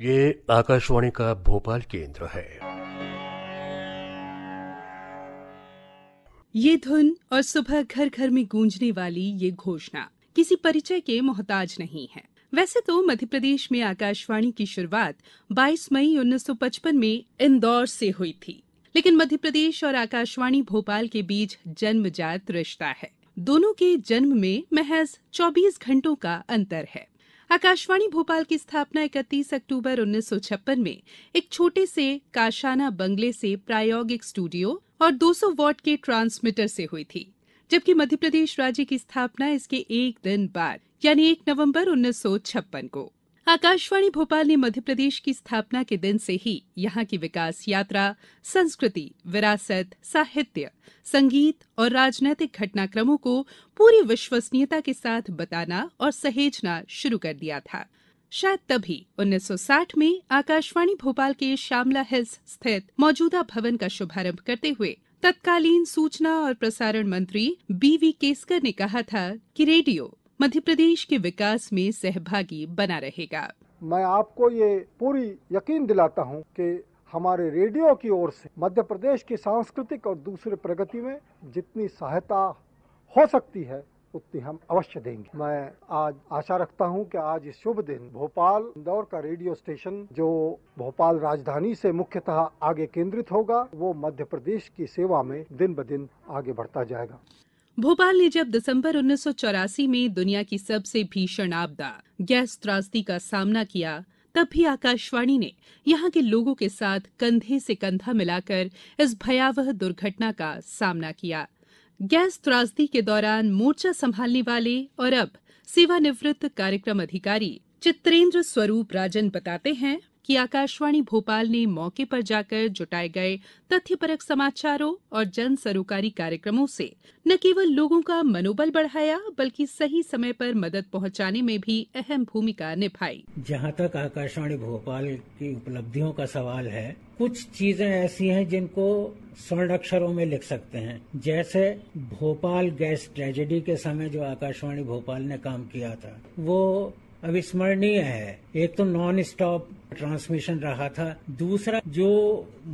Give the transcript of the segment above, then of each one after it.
ये आकाशवाणी का भोपाल केंद्र है ये धुन और सुबह घर घर में गूंजने वाली ये घोषणा किसी परिचय के मोहताज नहीं है वैसे तो मध्य प्रदेश में आकाशवाणी की शुरुआत 22 मई 1955 में इंदौर से हुई थी लेकिन मध्य प्रदेश और आकाशवाणी भोपाल के बीच जन्मजात रिश्ता है दोनों के जन्म में महज 24 घंटों का अंतर है आकाशवाणी भोपाल की स्थापना 31 अक्टूबर 1956 में एक छोटे से काशाना बंगले से प्रायोगिक स्टूडियो और 200 वॉट के ट्रांसमीटर से हुई थी जबकि मध्यप्रदेश राज्य की स्थापना इसके एक दिन बाद यानी एक नवंबर उन्नीस को आकाशवाणी भोपाल ने मध्यप्रदेश की स्थापना के दिन से ही यहाँ की विकास यात्रा संस्कृति विरासत साहित्य संगीत और राजनैतिक घटनाक्रमों को पूरी विश्वसनीयता के साथ बताना और सहेजना शुरू कर दिया था शायद तभी 1960 में आकाशवाणी भोपाल के श्यामला हिल्स स्थित मौजूदा भवन का शुभारंभ करते हुए तत्कालीन सूचना और प्रसारण मंत्री बीवी केसकर ने कहा था कि रेडियो मध्य प्रदेश के विकास में सहभागी बना रहेगा मैं आपको ये पूरी यकीन दिलाता हूँ कि हमारे रेडियो की ओर से मध्य प्रदेश की सांस्कृतिक और दूसरे प्रगति में जितनी सहायता हो सकती है उतनी हम अवश्य देंगे मैं आज आशा रखता हूं कि आज इस शुभ दिन भोपाल इंदौर का रेडियो स्टेशन जो भोपाल राजधानी से मुख्यतः आगे केंद्रित होगा वो मध्य प्रदेश की सेवा में दिन ब दिन आगे बढ़ता जाएगा भोपाल ने जब दिसंबर उन्नीस में दुनिया की सबसे भीषण आपदा गैस त्रासदी का सामना किया तब भी आकाशवाणी ने यहाँ के लोगों के साथ कंधे से कंधा मिलाकर इस भयावह दुर्घटना का सामना किया गैस त्रासदी के दौरान मोर्चा संभालने वाले और अब सेवानिवृत्त कार्यक्रम अधिकारी चित्रेंद्र स्वरूप राजन बताते हैं कि आकाशवाणी भोपाल ने मौके पर जाकर जुटाए गए तथ्यपरक समाचारों और जन सरोकारी कार्यक्रमों से न केवल लोगों का मनोबल बढ़ाया बल्कि सही समय पर मदद पहुंचाने में भी अहम भूमिका निभाई जहां तक आकाशवाणी भोपाल की उपलब्धियों का सवाल है कुछ चीजें ऐसी हैं जिनको स्वर्ण अक्षरों में लिख सकते हैं जैसे भोपाल गैस ट्रेजेडी के समय जो आकाशवाणी भोपाल ने काम किया था वो अविस्मरणीय है एक तो नॉन स्टॉप ट्रांसमिशन रहा था दूसरा जो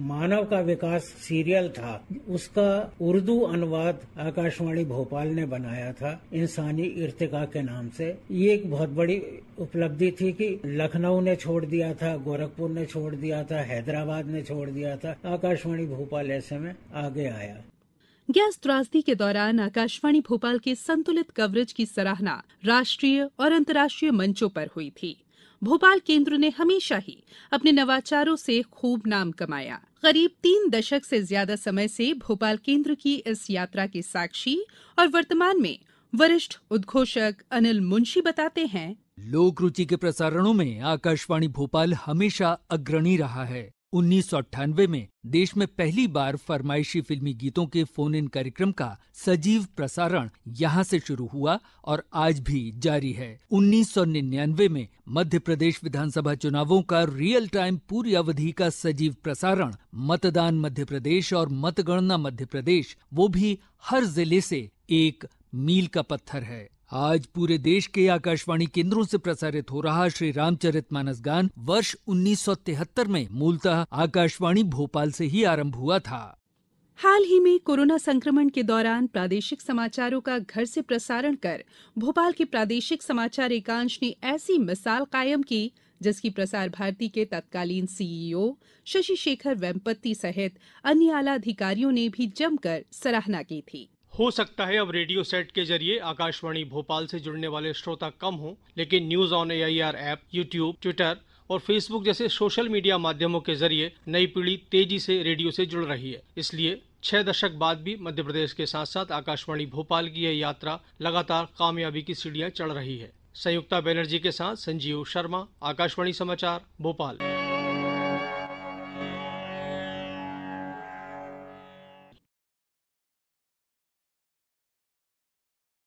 मानव का विकास सीरियल था उसका उर्दू अनुवाद आकाशवाणी भोपाल ने बनाया था इंसानी इर्तिका के नाम से ये एक बहुत बड़ी उपलब्धि थी कि लखनऊ ने छोड़ दिया था गोरखपुर ने छोड़ दिया था हैदराबाद ने छोड़ दिया था आकाशवाणी भोपाल ऐसे में आगे आया गैस त्रासदी के दौरान आकाशवाणी भोपाल के संतुलित कवरेज की सराहना राष्ट्रीय और अंतर्राष्ट्रीय मंचों पर हुई थी भोपाल केंद्र ने हमेशा ही अपने नवाचारों से खूब नाम कमाया करीब तीन दशक से ज्यादा समय से भोपाल केंद्र की इस यात्रा के साक्षी और वर्तमान में वरिष्ठ उद्घोषक अनिल मुंशी बताते हैं लोक रुचि के प्रसारणों में आकाशवाणी भोपाल हमेशा अग्रणी रहा है उन्नीस में देश में पहली बार फरमाइशी फिल्मी गीतों के फोन इन कार्यक्रम का सजीव प्रसारण यहाँ से शुरू हुआ और आज भी जारी है 1999 में मध्य प्रदेश विधानसभा चुनावों का रियल टाइम पूरी अवधि का सजीव प्रसारण मतदान मध्य प्रदेश और मतगणना मध्य प्रदेश वो भी हर जिले से एक मील का पत्थर है आज पूरे देश के आकाशवाणी केंद्रों से प्रसारित हो रहा श्री रामचरित मानस गान वर्ष उन्नीस में मूलतः आकाशवाणी भोपाल से ही आरंभ हुआ था हाल ही में कोरोना संक्रमण के दौरान प्रादेशिक समाचारों का घर से प्रसारण कर भोपाल के प्रादेशिक समाचार एकांश ने ऐसी मिसाल कायम की जिसकी प्रसार भारती के तत्कालीन सीईओ e शशि शेखर वेम्पत्ति सहित अन्य आला अधिकारियों ने भी जमकर सराहना की थी हो सकता है अब रेडियो सेट के जरिए आकाशवाणी भोपाल से जुड़ने वाले श्रोता कम हो लेकिन news on A I R app YouTube Twitter और फेसबुक जैसे सोशल मीडिया माध्यमों के जरिए नई पीढ़ी तेजी से रेडियो से जुड़ रही है इसलिए छह दशक बाद भी मध्य प्रदेश के साथ साथ आकाशवाणी भोपाल की यह यात्रा लगातार कामयाबी की सीढ़ियां चढ़ रही है संयुक्ता बैनर्जी के साथ संजीव शर्मा आकाशवाणी समाचार भोपाल